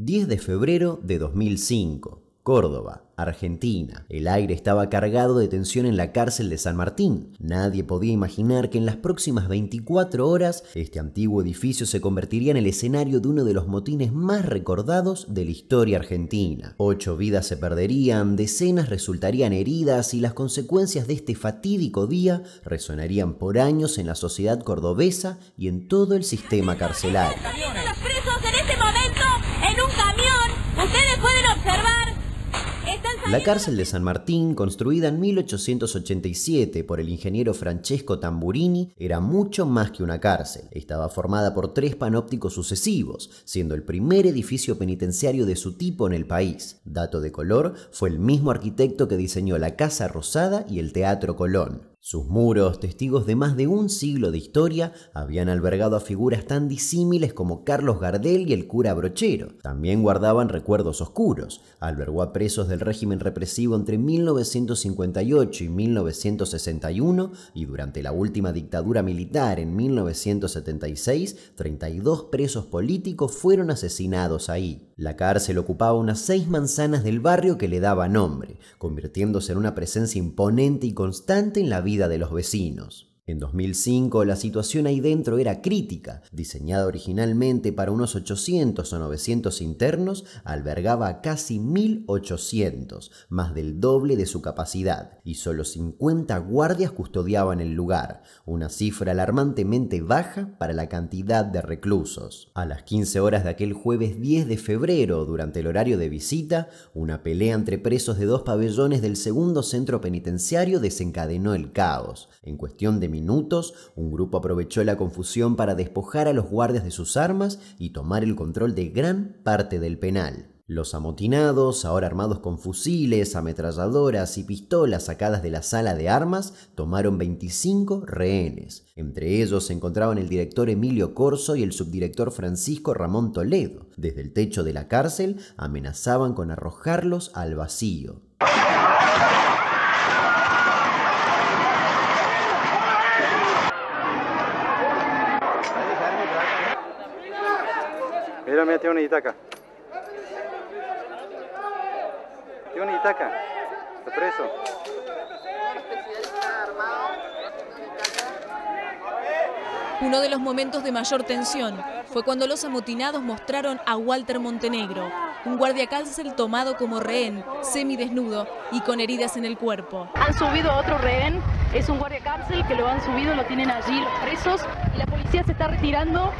10 de febrero de 2005. Córdoba, Argentina. El aire estaba cargado de tensión en la cárcel de San Martín. Nadie podía imaginar que en las próximas 24 horas este antiguo edificio se convertiría en el escenario de uno de los motines más recordados de la historia argentina. Ocho vidas se perderían, decenas resultarían heridas y las consecuencias de este fatídico día resonarían por años en la sociedad cordobesa y en todo el sistema carcelario. La cárcel de San Martín, construida en 1887 por el ingeniero Francesco Tamburini, era mucho más que una cárcel. Estaba formada por tres panópticos sucesivos, siendo el primer edificio penitenciario de su tipo en el país. Dato de color, fue el mismo arquitecto que diseñó la Casa Rosada y el Teatro Colón. Sus muros, testigos de más de un siglo de historia, habían albergado a figuras tan disímiles como Carlos Gardel y el cura Brochero. También guardaban recuerdos oscuros. Albergó a presos del régimen represivo entre 1958 y 1961 y durante la última dictadura militar en 1976, 32 presos políticos fueron asesinados ahí. La cárcel ocupaba unas seis manzanas del barrio que le daba nombre, convirtiéndose en una presencia imponente y constante en la vida de los vecinos. En 2005 la situación ahí dentro era crítica. Diseñada originalmente para unos 800 o 900 internos, albergaba casi 1800, más del doble de su capacidad, y solo 50 guardias custodiaban el lugar, una cifra alarmantemente baja para la cantidad de reclusos. A las 15 horas de aquel jueves 10 de febrero, durante el horario de visita, una pelea entre presos de dos pabellones del segundo centro penitenciario desencadenó el caos. En cuestión de minutos, un grupo aprovechó la confusión para despojar a los guardias de sus armas y tomar el control de gran parte del penal. Los amotinados, ahora armados con fusiles, ametralladoras y pistolas sacadas de la sala de armas, tomaron 25 rehenes. Entre ellos se encontraban el director Emilio Corso y el subdirector Francisco Ramón Toledo. Desde el techo de la cárcel amenazaban con arrojarlos al vacío. tiene una itaca. Tiene una itaca. Está preso. Uno de los momentos de mayor tensión fue cuando los amotinados mostraron a Walter Montenegro, un guardia cárcel tomado como rehén, semidesnudo y con heridas en el cuerpo. Han subido a otro rehén, es un guardia cárcel que lo han subido, lo tienen allí los presos y la policía se está retirando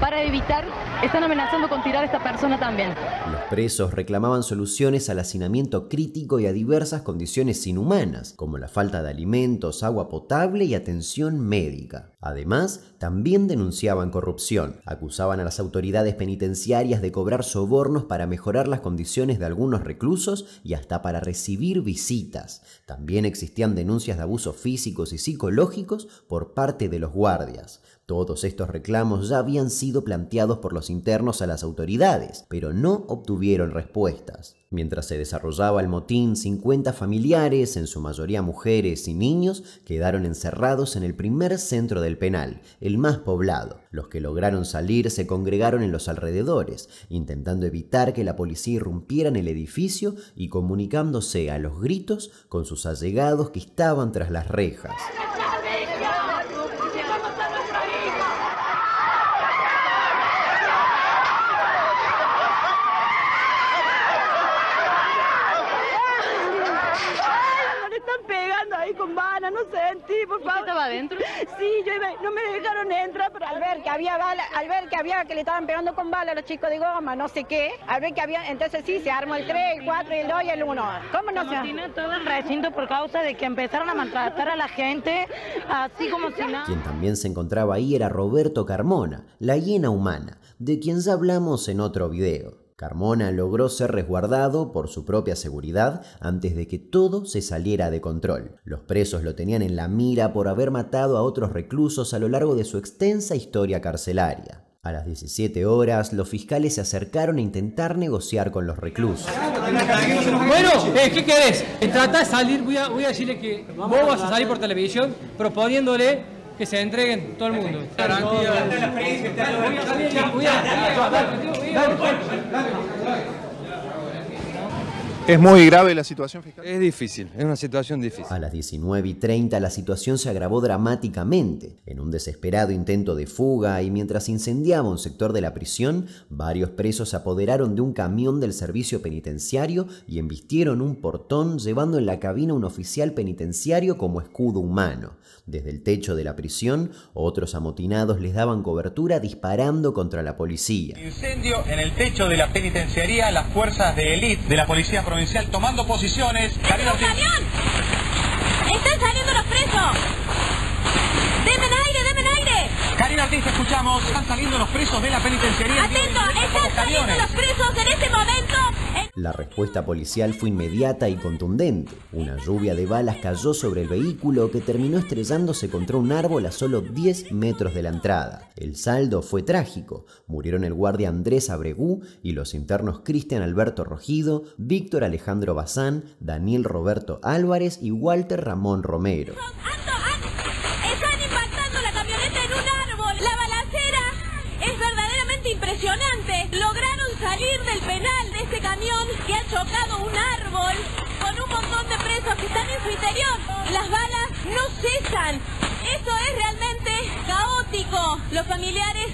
para evitar, están amenazando con tirar a esta persona también. Los presos reclamaban soluciones al hacinamiento crítico y a diversas condiciones inhumanas, como la falta de alimentos, agua potable y atención médica. Además, también denunciaban corrupción, acusaban a las autoridades penitenciarias de cobrar sobornos para mejorar las condiciones de algunos reclusos y hasta para recibir visitas. También existían denuncias de abusos físicos y psicológicos por parte de los guardias. Todos estos reclamos ya habían sido planteados por los internos a las autoridades, pero no obtuvieron respuestas. Mientras se desarrollaba el motín, 50 familiares, en su mayoría mujeres y niños, quedaron encerrados en el primer centro del penal, el más poblado. Los que lograron salir se congregaron en los alrededores, intentando evitar que la policía irrumpiera en el edificio y comunicándose a los gritos con sus allegados que estaban tras las rejas. no sentí, por favor. estaba adentro? Sí, yo iba, no me dejaron entrar, pero al ver que había bala, al ver que había que le estaban pegando con bala a los chicos de goma, no sé qué, al ver que había, entonces sí, se armó el 3, el 4, el 2 y el 1. ¿Cómo no se todo el recinto por causa de que empezaron a maltratar a la gente, así como si nada. Quien también se encontraba ahí era Roberto Carmona, la hiena humana, de quien hablamos en otro video. Carmona logró ser resguardado por su propia seguridad antes de que todo se saliera de control. Los presos lo tenían en la mira por haber matado a otros reclusos a lo largo de su extensa historia carcelaria. A las 17 horas, los fiscales se acercaron a intentar negociar con los reclusos. Bueno, eh, ¿qué querés? Trata de salir, voy a, decirle que vos vas a salir por televisión proponiéndole que se entreguen todo el mundo. 誰誰誰 ¿Es muy grave la situación fiscal? Es difícil, es una situación difícil. A las 19 y 30 la situación se agravó dramáticamente. En un desesperado intento de fuga y mientras incendiaba un sector de la prisión, varios presos se apoderaron de un camión del servicio penitenciario y embistieron un portón llevando en la cabina un oficial penitenciario como escudo humano. Desde el techo de la prisión, otros amotinados les daban cobertura disparando contra la policía. Incendio en el techo de la penitenciaría, las fuerzas de élite de la policía provincial tomando posiciones. ¡Están saliendo los presos! ¡Denme aire, denme aire! Karina Ortiz, te escuchamos. Están saliendo los presos de la penitenciaría. Atento, están saliendo los presos en este momento la respuesta policial fue inmediata y contundente. Una lluvia de balas cayó sobre el vehículo que terminó estrellándose contra un árbol a solo 10 metros de la entrada. El saldo fue trágico. Murieron el guardia Andrés Abregú y los internos Cristian Alberto Rojido, Víctor Alejandro Bazán, Daniel Roberto Álvarez y Walter Ramón Romero. del penal de este camión que ha chocado un árbol con un montón de presos que están en su interior. Las balas no cesan. Esto es realmente caótico. Los familiares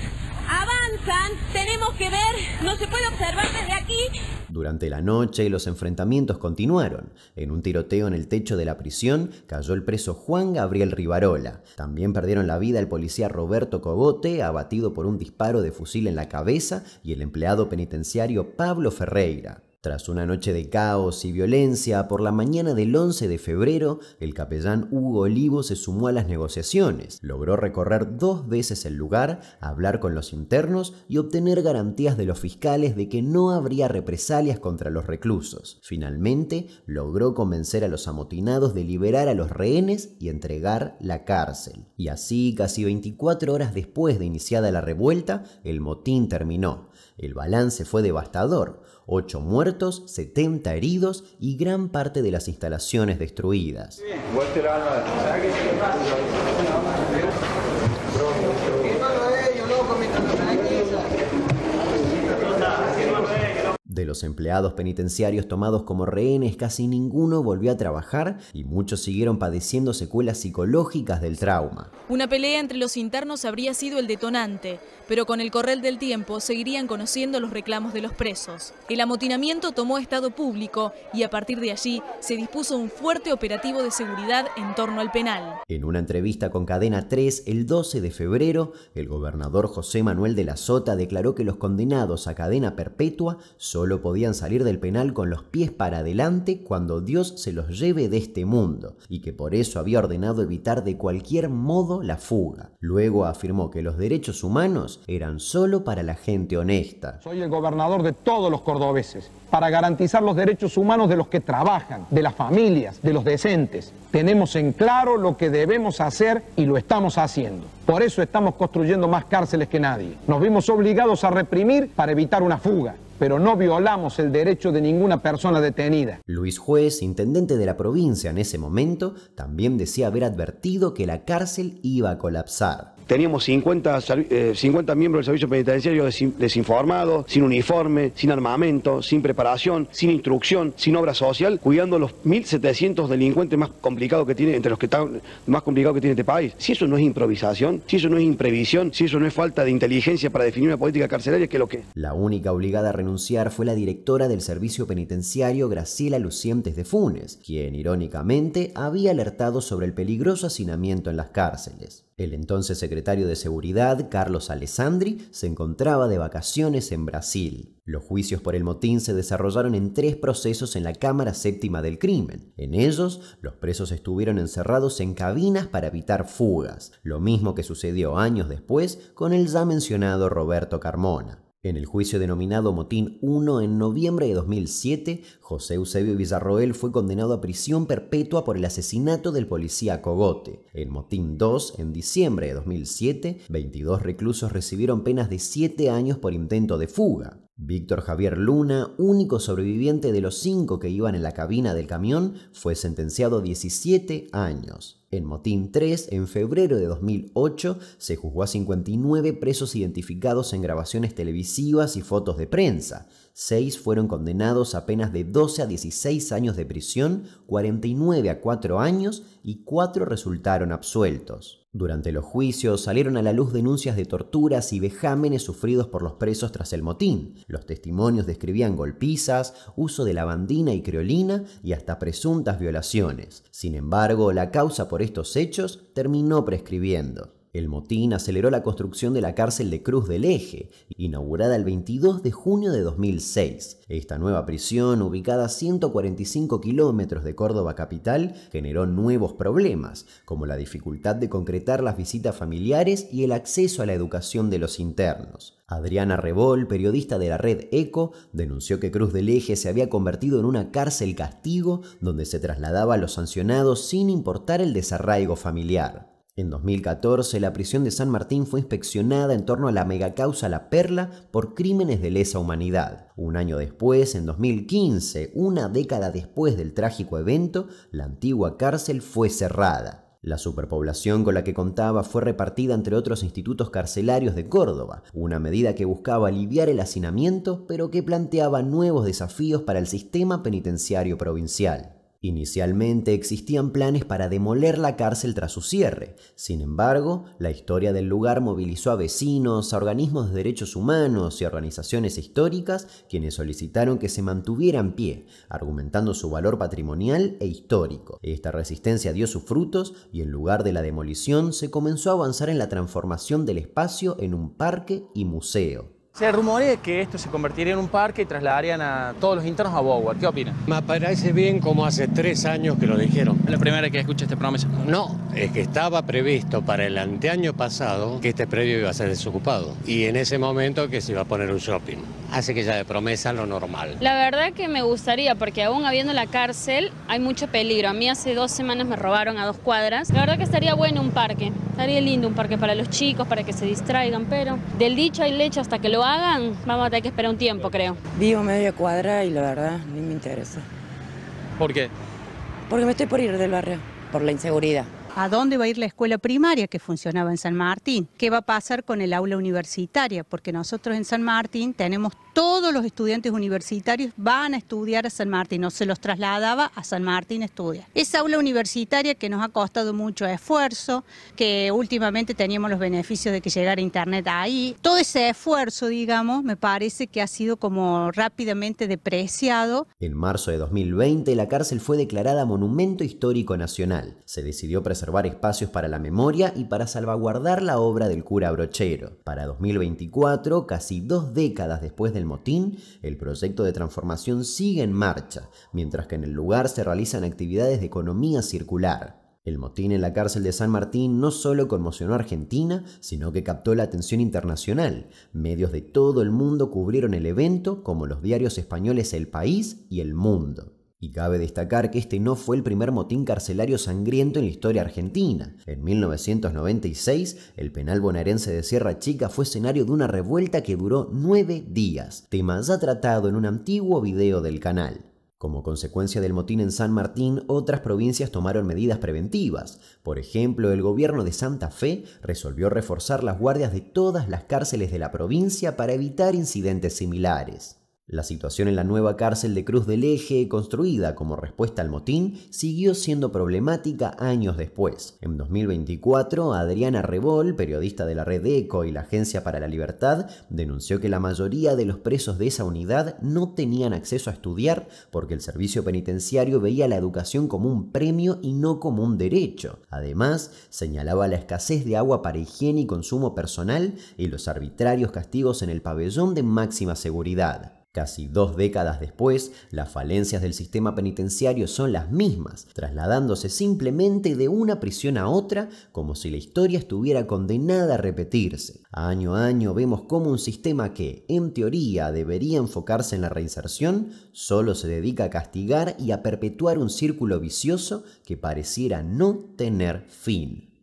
avanzan, tenemos que ver, no se puede observar desde aquí durante la noche los enfrentamientos continuaron. En un tiroteo en el techo de la prisión cayó el preso Juan Gabriel Rivarola. También perdieron la vida el policía Roberto Cogote, abatido por un disparo de fusil en la cabeza, y el empleado penitenciario Pablo Ferreira. Tras una noche de caos y violencia, por la mañana del 11 de febrero, el capellán Hugo Olivo se sumó a las negociaciones. Logró recorrer dos veces el lugar, hablar con los internos y obtener garantías de los fiscales de que no habría represalias contra los reclusos. Finalmente, logró convencer a los amotinados de liberar a los rehenes y entregar la cárcel. Y así, casi 24 horas después de iniciada la revuelta, el motín terminó. El balance fue devastador, 8 muertos, 70 heridos y gran parte de las instalaciones destruidas. De los empleados penitenciarios tomados como rehenes, casi ninguno volvió a trabajar y muchos siguieron padeciendo secuelas psicológicas del trauma. Una pelea entre los internos habría sido el detonante, pero con el correr del tiempo seguirían conociendo los reclamos de los presos. El amotinamiento tomó estado público y a partir de allí se dispuso un fuerte operativo de seguridad en torno al penal. En una entrevista con Cadena 3 el 12 de febrero, el gobernador José Manuel de la Sota declaró que los condenados a cadena perpetua solo podían salir del penal con los pies para adelante cuando Dios se los lleve de este mundo, y que por eso había ordenado evitar de cualquier modo la fuga. Luego afirmó que los derechos humanos eran solo para la gente honesta. Soy el gobernador de todos los cordobeses, para garantizar los derechos humanos de los que trabajan, de las familias, de los decentes. Tenemos en claro lo que debemos hacer y lo estamos haciendo. Por eso estamos construyendo más cárceles que nadie. Nos vimos obligados a reprimir para evitar una fuga pero no violamos el derecho de ninguna persona detenida. Luis Juez, intendente de la provincia en ese momento, también decía haber advertido que la cárcel iba a colapsar. Teníamos 50, eh, miembros del servicio penitenciario desinformados, sin uniforme, sin armamento, sin preparación, sin instrucción, sin obra social, cuidando a los 1.700 delincuentes más complicados que tiene, entre los que están más complicados que tiene este país. Si eso no es improvisación, si eso no es imprevisión, si eso no es falta de inteligencia para definir una política carcelaria, que lo que La única obligada a renunciar fue la directora del servicio penitenciario Graciela Lucientes de Funes, quien irónicamente había alertado sobre el peligroso hacinamiento en las cárceles. El entonces secretario de Seguridad, Carlos Alessandri, se encontraba de vacaciones en Brasil. Los juicios por el motín se desarrollaron en tres procesos en la Cámara Séptima del Crimen. En ellos, los presos estuvieron encerrados en cabinas para evitar fugas, lo mismo que sucedió años después con el ya mencionado Roberto Carmona. En el juicio denominado Motín 1 en noviembre de 2007, José Eusebio Villarroel fue condenado a prisión perpetua por el asesinato del policía Cogote. En Motín 2, en diciembre de 2007, 22 reclusos recibieron penas de 7 años por intento de fuga. Víctor Javier Luna, único sobreviviente de los cinco que iban en la cabina del camión, fue sentenciado a 17 años. En Motín 3, en febrero de 2008, se juzgó a 59 presos identificados en grabaciones televisivas y fotos de prensa. Seis fueron condenados a penas de 12 a 16 años de prisión, 49 a 4 años y 4 resultaron absueltos. Durante los juicios salieron a la luz denuncias de torturas y vejámenes sufridos por los presos tras el motín. Los testimonios describían golpizas, uso de lavandina y creolina y hasta presuntas violaciones. Sin embargo, la causa por estos hechos terminó prescribiendo. El motín aceleró la construcción de la cárcel de Cruz del Eje, inaugurada el 22 de junio de 2006. Esta nueva prisión, ubicada a 145 kilómetros de Córdoba capital, generó nuevos problemas, como la dificultad de concretar las visitas familiares y el acceso a la educación de los internos. Adriana Rebol, periodista de la red ECO, denunció que Cruz del Eje se había convertido en una cárcel castigo donde se trasladaba a los sancionados sin importar el desarraigo familiar. En 2014, la prisión de San Martín fue inspeccionada en torno a la megacausa La Perla por crímenes de lesa humanidad. Un año después, en 2015, una década después del trágico evento, la antigua cárcel fue cerrada. La superpoblación con la que contaba fue repartida entre otros institutos carcelarios de Córdoba, una medida que buscaba aliviar el hacinamiento, pero que planteaba nuevos desafíos para el sistema penitenciario provincial. Inicialmente existían planes para demoler la cárcel tras su cierre. Sin embargo, la historia del lugar movilizó a vecinos, a organismos de derechos humanos y organizaciones históricas quienes solicitaron que se mantuviera en pie, argumentando su valor patrimonial e histórico. Esta resistencia dio sus frutos y en lugar de la demolición se comenzó a avanzar en la transformación del espacio en un parque y museo. Se rumorea que esto se convertiría en un parque y trasladarían a todos los internos a Boward. ¿Qué opina? Me parece bien como hace tres años que lo dijeron. ¿Es la primera que escucha este promesa? No, es que estaba previsto para el anteaño pasado que este predio iba a ser desocupado. Y en ese momento que se iba a poner un shopping. Hace que ya de promesa lo normal. La verdad que me gustaría, porque aún habiendo la cárcel hay mucho peligro. A mí hace dos semanas me robaron a dos cuadras. La verdad que estaría bueno un parque. Estaría lindo un parque para los chicos, para que se distraigan, pero del dicho hay lecho hasta que lo hagan, vamos a tener que esperar un tiempo, creo. Vivo media cuadra y la verdad ni me interesa. ¿Por qué? Porque me estoy por ir del barrio, por la inseguridad a dónde va a ir la escuela primaria que funcionaba en San Martín, qué va a pasar con el aula universitaria, porque nosotros en San Martín tenemos todos los estudiantes universitarios van a estudiar a San Martín, no se los trasladaba a San Martín Estudia. Esa aula universitaria que nos ha costado mucho esfuerzo, que últimamente teníamos los beneficios de que llegara internet ahí, todo ese esfuerzo, digamos, me parece que ha sido como rápidamente depreciado. En marzo de 2020 la cárcel fue declarada Monumento Histórico Nacional. Se decidió preservar reservar espacios para la memoria y para salvaguardar la obra del cura brochero. Para 2024, casi dos décadas después del motín, el proyecto de transformación sigue en marcha, mientras que en el lugar se realizan actividades de economía circular. El motín en la cárcel de San Martín no solo conmocionó a Argentina, sino que captó la atención internacional. Medios de todo el mundo cubrieron el evento, como los diarios españoles El País y El Mundo. Y cabe destacar que este no fue el primer motín carcelario sangriento en la historia argentina. En 1996, el penal bonaerense de Sierra Chica fue escenario de una revuelta que duró nueve días, tema ya tratado en un antiguo video del canal. Como consecuencia del motín en San Martín, otras provincias tomaron medidas preventivas. Por ejemplo, el gobierno de Santa Fe resolvió reforzar las guardias de todas las cárceles de la provincia para evitar incidentes similares. La situación en la nueva cárcel de Cruz del Eje, construida como respuesta al motín, siguió siendo problemática años después. En 2024, Adriana Rebol, periodista de la red ECO y la Agencia para la Libertad, denunció que la mayoría de los presos de esa unidad no tenían acceso a estudiar porque el servicio penitenciario veía la educación como un premio y no como un derecho. Además, señalaba la escasez de agua para higiene y consumo personal y los arbitrarios castigos en el pabellón de máxima seguridad. Casi dos décadas después, las falencias del sistema penitenciario son las mismas, trasladándose simplemente de una prisión a otra como si la historia estuviera condenada a repetirse. Año a año vemos cómo un sistema que, en teoría, debería enfocarse en la reinserción, solo se dedica a castigar y a perpetuar un círculo vicioso que pareciera no tener fin.